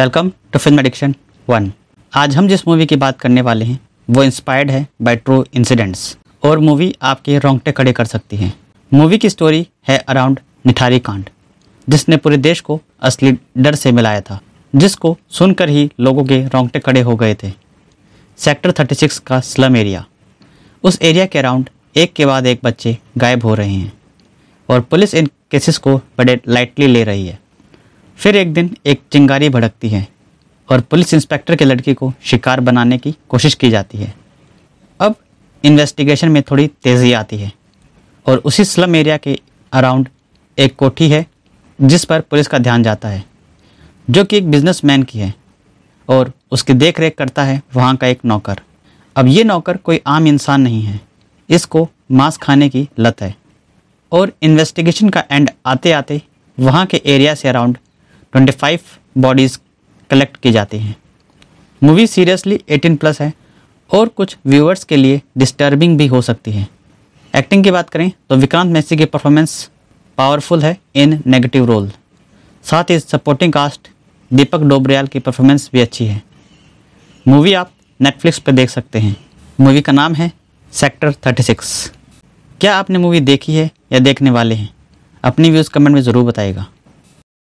welcome to film addiction one आज हम जिस मूवी की बात करने वाले हैं वो इंस्पायर्ड है बाय ट्रू इंसिडेंट्स और मूवी आपके रोंगटे खड़े कर सकती है मूवी की स्टोरी है अराउंड निठारी कांड जिसने पूरे देश को असली डर से मिलाया था जिसको सुनकर ही लोगों के रोंगटे खड़े हो गए थे सेक्टर 36 का स्लम एरिया उस एरिया के अराउंड एक के बाद एक बच्चे गायब हो रहे हैं और पुलिस इन केसेस को बड़े लाइटली ले रही है फिर एक दिन एक चिंगारी भड़कती है और पुलिस इंस्पेक्टर के लड़की को शिकार बनाने की कोशिश की जाती है अब इन्वेस्टिगेशन में थोड़ी तेज़ी आती है और उसी स्लम एरिया के अराउंड एक कोठी है जिस पर पुलिस का ध्यान जाता है जो कि एक बिजनेसमैन की है और उसकी देख रेख करता है वहाँ का एक नौकर अब ये नौकर कोई आम इंसान नहीं है इसको मांस खाने की लत है और इन्वेस्टिगेशन का एंड आते आते वहाँ के एरिया से around twenty five bodies collect की जाती हैं मूवी सीरियसली एटीन प्लस है और कुछ व्यूअर्स के लिए डिस्टर्बिंग भी हो सकती है एक्टिंग की बात करें तो विक्रांत मैसी की परफॉर्मेंस पावरफुल है इन नेगेटिव रोल साथ ही सपोर्टिंग कास्ट दीपक डोबरियाल की परफॉर्मेंस भी अच्छी है मूवी आप नेटफ्लिक्स पर देख सकते हैं मूवी का नाम है सेक्टर 36 क्या आपने मूवी देखी है या देखने वाले हैं अपनी व्यूज़ कमेंट में ज़रूर बताइएगा